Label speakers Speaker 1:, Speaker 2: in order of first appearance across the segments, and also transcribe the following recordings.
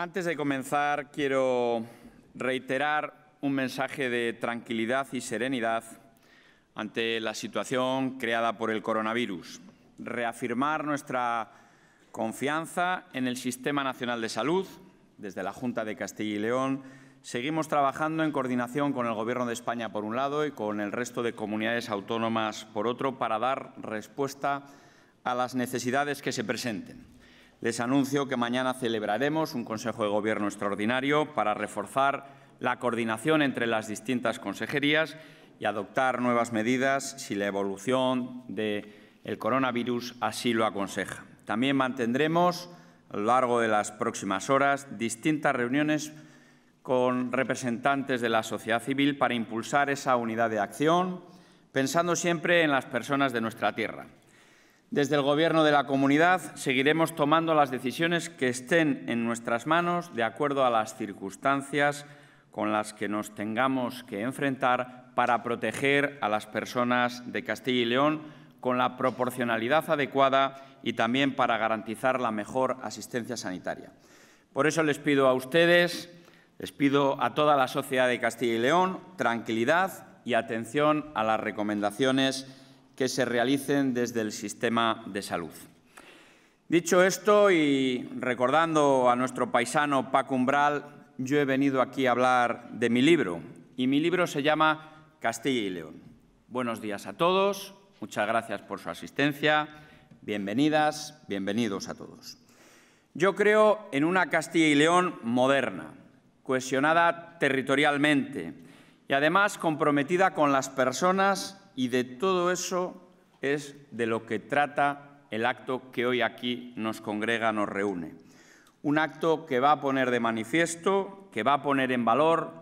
Speaker 1: Antes de comenzar, quiero reiterar un mensaje de tranquilidad y serenidad ante la situación creada por el coronavirus, reafirmar nuestra confianza en el Sistema Nacional de Salud. Desde la Junta de Castilla y León seguimos trabajando en coordinación con el Gobierno de España, por un lado, y con el resto de comunidades autónomas, por otro, para dar respuesta a las necesidades que se presenten les anuncio que mañana celebraremos un Consejo de Gobierno extraordinario para reforzar la coordinación entre las distintas consejerías y adoptar nuevas medidas si la evolución del coronavirus así lo aconseja. También mantendremos a lo largo de las próximas horas distintas reuniones con representantes de la sociedad civil para impulsar esa unidad de acción, pensando siempre en las personas de nuestra tierra. Desde el Gobierno de la Comunidad seguiremos tomando las decisiones que estén en nuestras manos de acuerdo a las circunstancias con las que nos tengamos que enfrentar para proteger a las personas de Castilla y León con la proporcionalidad adecuada y también para garantizar la mejor asistencia sanitaria. Por eso les pido a ustedes, les pido a toda la sociedad de Castilla y León tranquilidad y atención a las recomendaciones que se realicen desde el sistema de salud. Dicho esto y recordando a nuestro paisano Paco Umbral, yo he venido aquí a hablar de mi libro y mi libro se llama Castilla y León. Buenos días a todos, muchas gracias por su asistencia, bienvenidas, bienvenidos a todos. Yo creo en una Castilla y León moderna, cohesionada territorialmente y además comprometida con las personas y de todo eso es de lo que trata el acto que hoy aquí nos congrega, nos reúne. Un acto que va a poner de manifiesto, que va a poner en valor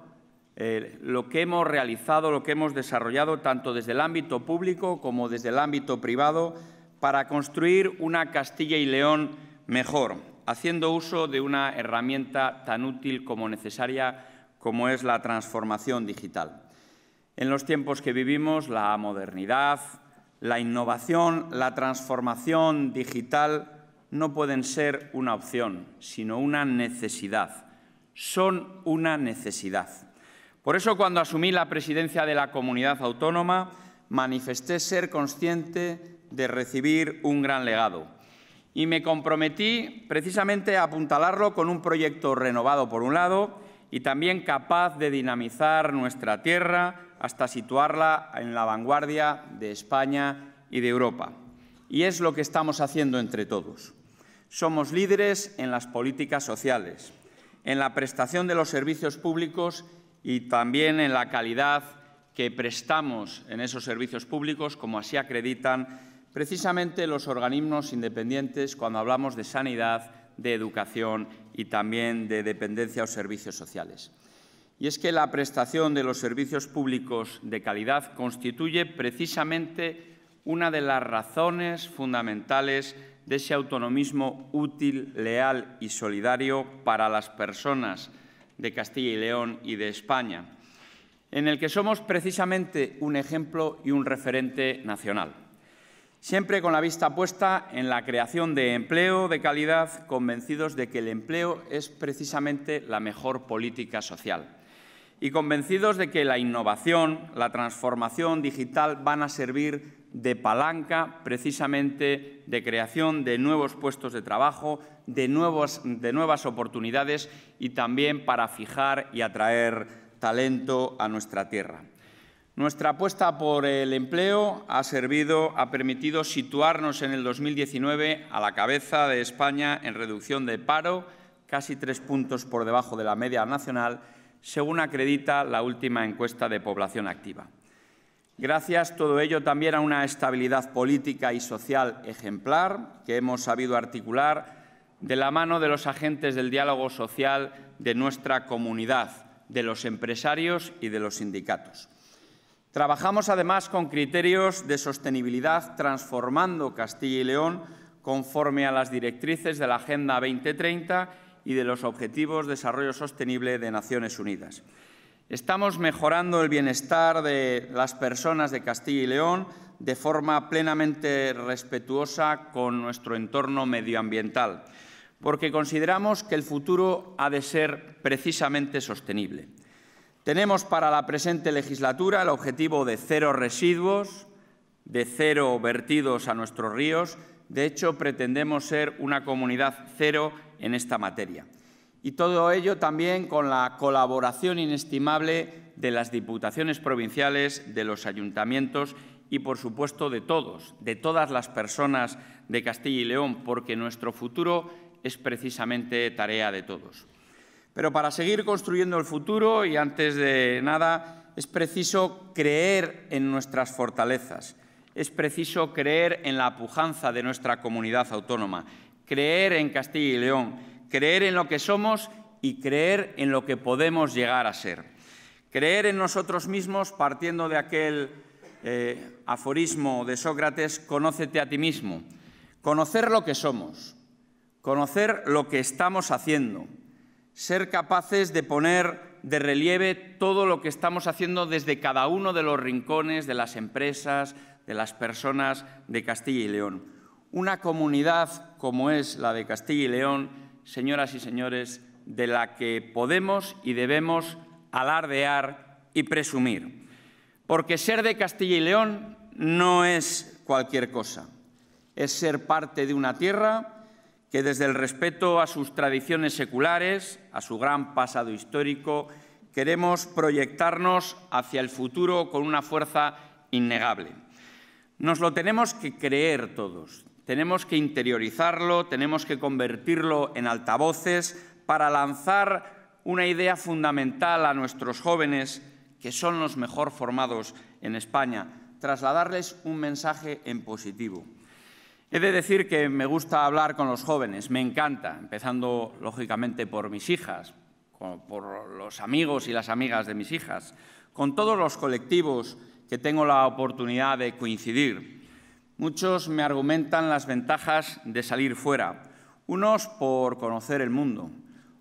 Speaker 1: eh, lo que hemos realizado, lo que hemos desarrollado, tanto desde el ámbito público como desde el ámbito privado, para construir una Castilla y León mejor, haciendo uso de una herramienta tan útil como necesaria como es la transformación digital. En los tiempos que vivimos, la modernidad, la innovación, la transformación digital no pueden ser una opción, sino una necesidad. Son una necesidad. Por eso, cuando asumí la presidencia de la comunidad autónoma, manifesté ser consciente de recibir un gran legado. Y me comprometí precisamente a apuntalarlo con un proyecto renovado, por un lado, y también capaz de dinamizar nuestra tierra, hasta situarla en la vanguardia de España y de Europa. Y es lo que estamos haciendo entre todos. Somos líderes en las políticas sociales, en la prestación de los servicios públicos y también en la calidad que prestamos en esos servicios públicos, como así acreditan precisamente los organismos independientes cuando hablamos de sanidad, de educación y también de dependencia o servicios sociales y es que la prestación de los servicios públicos de calidad constituye precisamente una de las razones fundamentales de ese autonomismo útil, leal y solidario para las personas de Castilla y León y de España, en el que somos precisamente un ejemplo y un referente nacional. Siempre con la vista puesta en la creación de empleo de calidad, convencidos de que el empleo es precisamente la mejor política social y convencidos de que la innovación, la transformación digital van a servir de palanca precisamente de creación de nuevos puestos de trabajo, de, nuevas oportunidades y también para fijar y atraer talento a nuestra tierra. Nuestra apuesta por el empleo ha servido, ha permitido situarnos en el 2019 a la cabeza de España en reducción de paro, casi tres puntos por debajo de la media nacional, según acredita la última encuesta de población activa. Gracias todo ello también a una estabilidad política y social ejemplar que hemos sabido articular de la mano de los agentes del diálogo social de nuestra comunidad, de los empresarios y de los sindicatos. Trabajamos además con criterios de sostenibilidad transformando Castilla y León conforme a las directrices de la Agenda 2030 y de los Objetivos de Desarrollo Sostenible de Naciones Unidas. Estamos mejorando el bienestar de las personas de Castilla y León de forma plenamente respetuosa con nuestro entorno medioambiental, porque consideramos que el futuro ha de ser precisamente sostenible. Tenemos para la presente legislatura el objetivo de cero residuos, de cero vertidos a nuestros ríos. De hecho, pretendemos ser una comunidad cero en esta materia. Y todo ello también con la colaboración inestimable de las diputaciones provinciales, de los ayuntamientos y, por supuesto, de todos, de todas las personas de Castilla y León, porque nuestro futuro es precisamente tarea de todos. Pero para seguir construyendo el futuro, y antes de nada, es preciso creer en nuestras fortalezas, es preciso creer en la pujanza de nuestra comunidad autónoma creer en Castilla y León, creer en lo que somos y creer en lo que podemos llegar a ser. Creer en nosotros mismos partiendo de aquel eh, aforismo de Sócrates, conócete a ti mismo. Conocer lo que somos, conocer lo que estamos haciendo, ser capaces de poner de relieve todo lo que estamos haciendo desde cada uno de los rincones de las empresas, de las personas de Castilla y León una comunidad como es la de Castilla y León, señoras y señores, de la que podemos y debemos alardear y presumir. Porque ser de Castilla y León no es cualquier cosa, es ser parte de una tierra que desde el respeto a sus tradiciones seculares, a su gran pasado histórico, queremos proyectarnos hacia el futuro con una fuerza innegable. Nos lo tenemos que creer todos, tenemos que interiorizarlo, tenemos que convertirlo en altavoces para lanzar una idea fundamental a nuestros jóvenes, que son los mejor formados en España, trasladarles un mensaje en positivo. He de decir que me gusta hablar con los jóvenes, me encanta, empezando lógicamente por mis hijas, por los amigos y las amigas de mis hijas, con todos los colectivos que tengo la oportunidad de coincidir, Muchos me argumentan las ventajas de salir fuera, unos por conocer el mundo,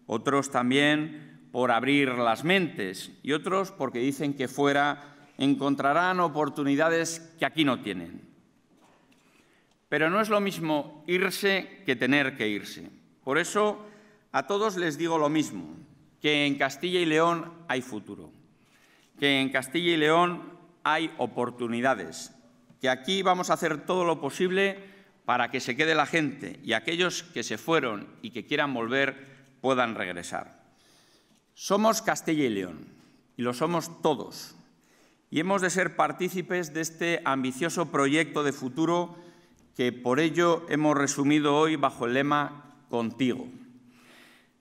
Speaker 1: otros también por abrir las mentes y otros porque dicen que fuera encontrarán oportunidades que aquí no tienen. Pero no es lo mismo irse que tener que irse. Por eso a todos les digo lo mismo, que en Castilla y León hay futuro, que en Castilla y León hay oportunidades, que aquí vamos a hacer todo lo posible para que se quede la gente y aquellos que se fueron y que quieran volver puedan regresar. Somos Castilla y León, y lo somos todos, y hemos de ser partícipes de este ambicioso proyecto de futuro que por ello hemos resumido hoy bajo el lema Contigo.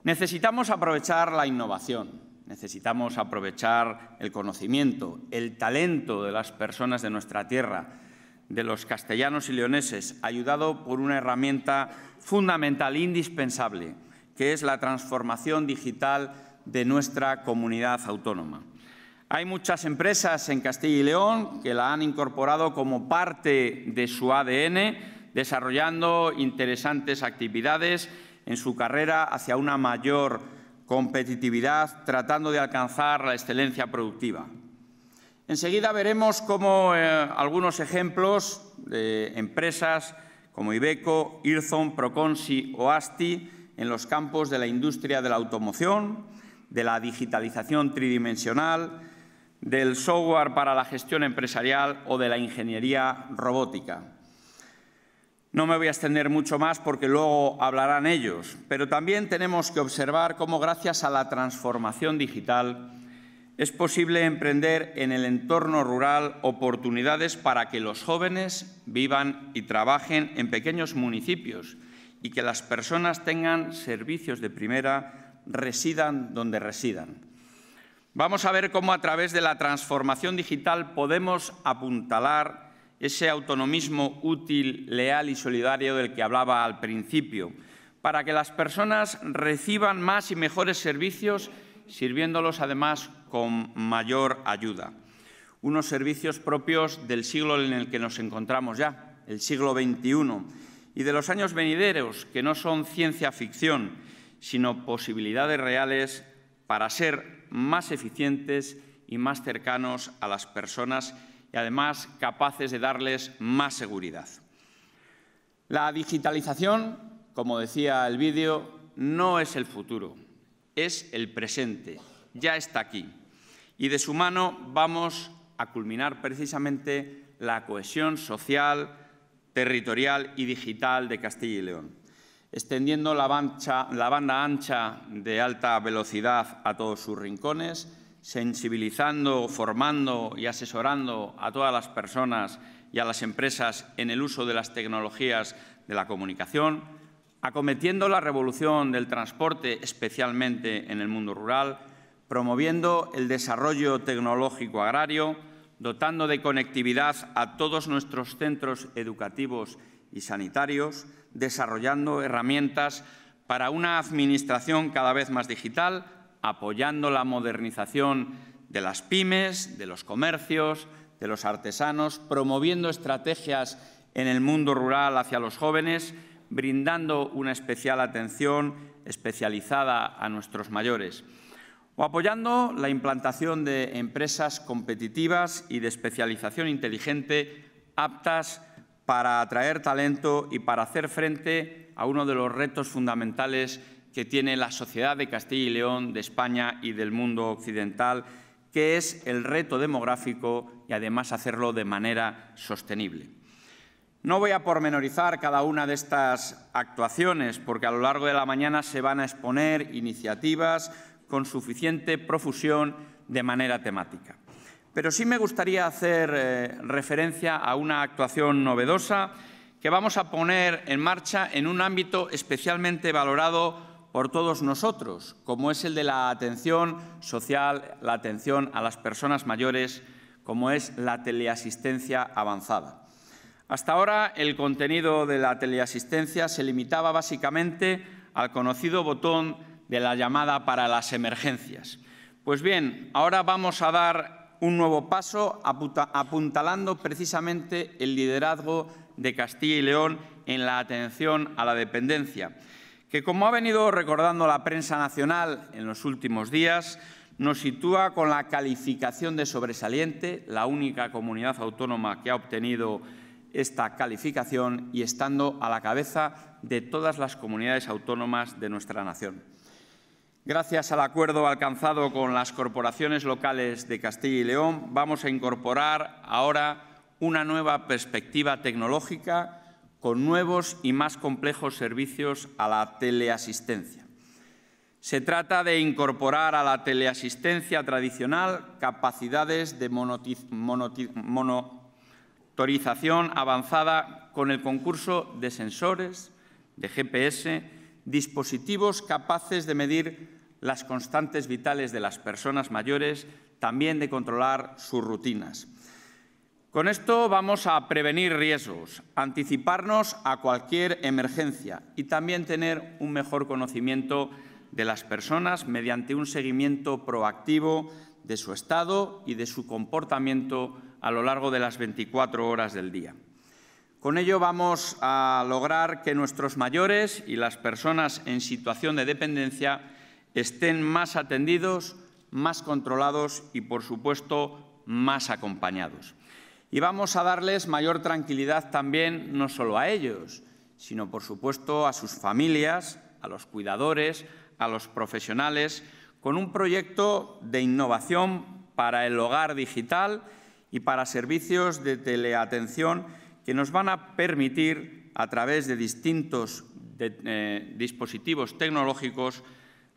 Speaker 1: Necesitamos aprovechar la innovación, necesitamos aprovechar el conocimiento, el talento de las personas de nuestra tierra, de los castellanos y leoneses, ayudado por una herramienta fundamental, indispensable, que es la transformación digital de nuestra comunidad autónoma. Hay muchas empresas en Castilla y León que la han incorporado como parte de su ADN, desarrollando interesantes actividades en su carrera hacia una mayor competitividad, tratando de alcanzar la excelencia productiva. Enseguida veremos cómo eh, algunos ejemplos de empresas como Ibeco, Irzon, Proconsi o Asti en los campos de la industria de la automoción, de la digitalización tridimensional, del software para la gestión empresarial o de la ingeniería robótica. No me voy a extender mucho más porque luego hablarán ellos, pero también tenemos que observar cómo gracias a la transformación digital es posible emprender en el entorno rural oportunidades para que los jóvenes vivan y trabajen en pequeños municipios y que las personas tengan servicios de primera, residan donde residan. Vamos a ver cómo a través de la transformación digital podemos apuntalar ese autonomismo útil, leal y solidario del que hablaba al principio, para que las personas reciban más y mejores servicios sirviéndolos además con mayor ayuda. Unos servicios propios del siglo en el que nos encontramos ya, el siglo XXI, y de los años venideros, que no son ciencia ficción, sino posibilidades reales para ser más eficientes y más cercanos a las personas y además capaces de darles más seguridad. La digitalización, como decía el vídeo, no es el futuro, es el presente, ya está aquí. Y de su mano vamos a culminar precisamente la cohesión social, territorial y digital de Castilla y León, extendiendo la, banda ancha de alta velocidad a todos sus rincones, sensibilizando, formando y asesorando a todas las personas y a las empresas en el uso de las tecnologías de la comunicación, acometiendo la revolución del transporte, especialmente en el mundo rural, promoviendo el desarrollo tecnológico agrario, dotando de conectividad a todos nuestros centros educativos y sanitarios, desarrollando herramientas para una administración cada vez más digital, apoyando la modernización de las pymes, de los comercios, de los artesanos, promoviendo estrategias en el mundo rural hacia los jóvenes, brindando una especial atención especializada a nuestros mayores o apoyando la implantación de empresas competitivas y de especialización inteligente aptas para atraer talento y para hacer frente a uno de los retos fundamentales que tiene la sociedad de Castilla y León, de España y del mundo occidental, que es el reto demográfico y además hacerlo de manera sostenible. No voy a pormenorizar cada una de estas actuaciones, porque a lo largo de la mañana se van a exponer iniciativas con suficiente profusión de manera temática. Pero sí me gustaría hacer eh, referencia a una actuación novedosa que vamos a poner en marcha en un ámbito especialmente valorado por todos nosotros, como es el de la atención social, la atención a las personas mayores, como es la teleasistencia avanzada. Hasta ahora, el contenido de la teleasistencia se limitaba básicamente al conocido botón de la llamada para las emergencias. Pues bien, ahora vamos a dar un nuevo paso apuntalando precisamente el liderazgo de Castilla y León en la atención a la dependencia, que como ha venido recordando la prensa nacional en los últimos días, nos sitúa con la calificación de sobresaliente, la única comunidad autónoma que ha obtenido esta calificación y estando a la cabeza de todas las comunidades autónomas de nuestra nación. Gracias al acuerdo alcanzado con las corporaciones locales de Castilla y León, vamos a incorporar ahora una nueva perspectiva tecnológica con nuevos y más complejos servicios a la teleasistencia. Se trata de incorporar a la teleasistencia tradicional capacidades de mono Autorización avanzada con el concurso de sensores, de GPS, dispositivos capaces de medir las constantes vitales de las personas mayores, también de controlar sus rutinas. Con esto vamos a prevenir riesgos, anticiparnos a cualquier emergencia y también tener un mejor conocimiento de las personas mediante un seguimiento proactivo de su estado y de su comportamiento a lo largo de las 24 horas del día. Con ello vamos a lograr que nuestros mayores y las personas en situación de dependencia estén más atendidos, más controlados y, por supuesto, más acompañados. Y vamos a darles mayor tranquilidad también, no solo a ellos, sino, por supuesto, a sus familias, a los cuidadores, a los profesionales, con un proyecto de innovación para el hogar digital y para servicios de teleatención que nos van a permitir, a través de distintos eh, dispositivos tecnológicos,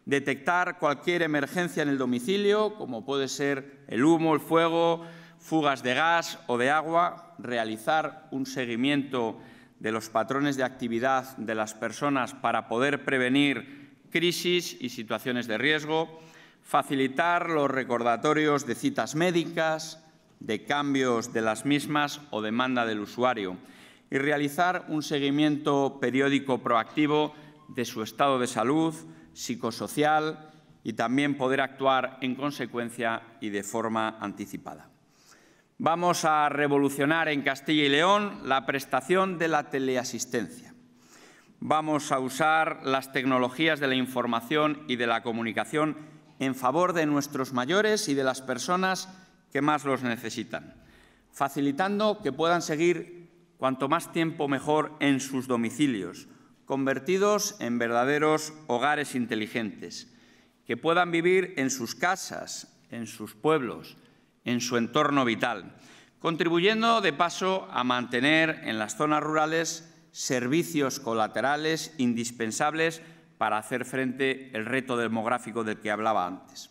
Speaker 1: detectar cualquier emergencia en el domicilio, como puede ser el humo, el fuego, fugas de gas o de agua, realizar un seguimiento de los patrones de actividad de las personas para poder prevenir crisis y situaciones de riesgo, facilitar los recordatorios de citas médicas, de cambios de las mismas o demanda del usuario y realizar un seguimiento periódico proactivo de su estado de salud, psicosocial y también poder actuar en consecuencia y de forma anticipada. Vamos a revolucionar en Castilla y León la prestación de la teleasistencia. Vamos a usar las tecnologías de la información y de la comunicación en favor de nuestros mayores y de las personas que más los necesitan, facilitando que puedan seguir cuanto más tiempo mejor en sus domicilios, convertidos en verdaderos hogares inteligentes, que puedan vivir en sus casas, en sus pueblos, en su entorno vital, contribuyendo de paso a mantener en las zonas rurales servicios colaterales indispensables para hacer frente al reto demográfico del que hablaba antes.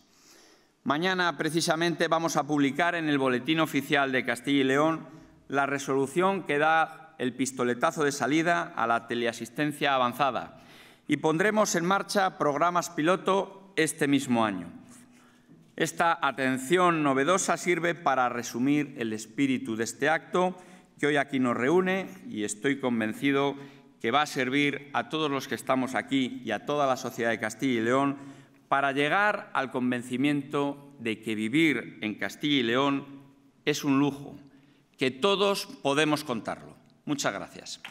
Speaker 1: Mañana, precisamente, vamos a publicar en el Boletín Oficial de Castilla y León la resolución que da el pistoletazo de salida a la teleasistencia avanzada y pondremos en marcha programas piloto este mismo año. Esta atención novedosa sirve para resumir el espíritu de este acto que hoy aquí nos reúne y estoy convencido que va a servir a todos los que estamos aquí y a toda la sociedad de Castilla y León para llegar al convencimiento de que vivir en Castilla y León es un lujo, que todos podemos contarlo. Muchas gracias.